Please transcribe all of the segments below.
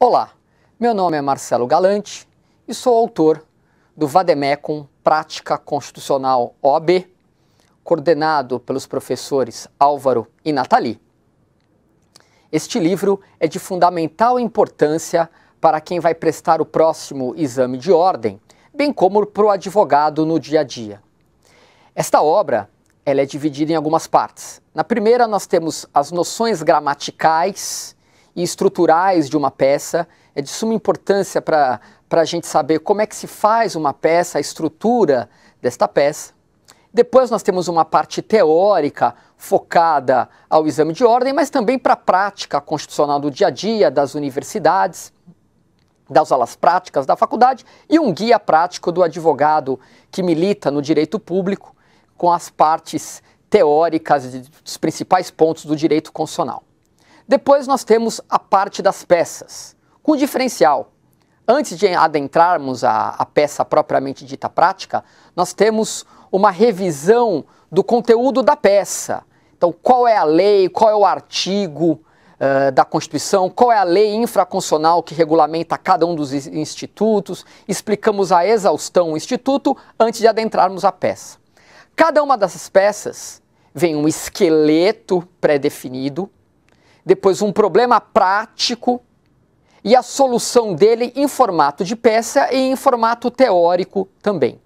Olá, meu nome é Marcelo Galante e sou autor do Vademecum Prática Constitucional OAB, coordenado pelos professores Álvaro e Nathalie. Este livro é de fundamental importância para quem vai prestar o próximo exame de ordem, bem como para o advogado no dia a dia. Esta obra ela é dividida em algumas partes. Na primeira, nós temos as noções gramaticais e estruturais de uma peça. É de suma importância para a gente saber como é que se faz uma peça, a estrutura desta peça. Depois nós temos uma parte teórica focada ao exame de ordem, mas também para a prática constitucional do dia a dia das universidades, das aulas práticas da faculdade e um guia prático do advogado que milita no direito público com as partes teóricas dos principais pontos do direito constitucional. Depois nós temos a parte das peças, com diferencial. Antes de adentrarmos a, a peça propriamente dita prática, nós temos uma revisão do conteúdo da peça. Então, qual é a lei, qual é o artigo uh, da Constituição, qual é a lei infraconstitucional que regulamenta cada um dos institutos, explicamos a exaustão o instituto antes de adentrarmos a peça. Cada uma dessas peças vem um esqueleto pré-definido, depois um problema prático e a solução dele em formato de peça e em formato teórico também.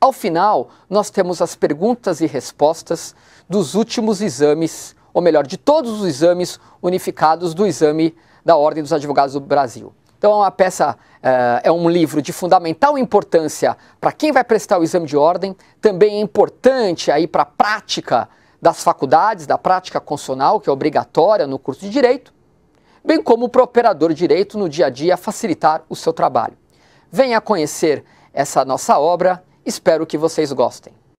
Ao final, nós temos as perguntas e respostas dos últimos exames, ou melhor, de todos os exames unificados do exame da Ordem dos Advogados do Brasil. Então, é uma peça, eh, é um livro de fundamental importância para quem vai prestar o exame de ordem, também é importante aí para a prática das faculdades da prática constitucional, que é obrigatória no curso de direito, bem como para o operador de direito no dia a dia facilitar o seu trabalho. Venha conhecer essa nossa obra, espero que vocês gostem.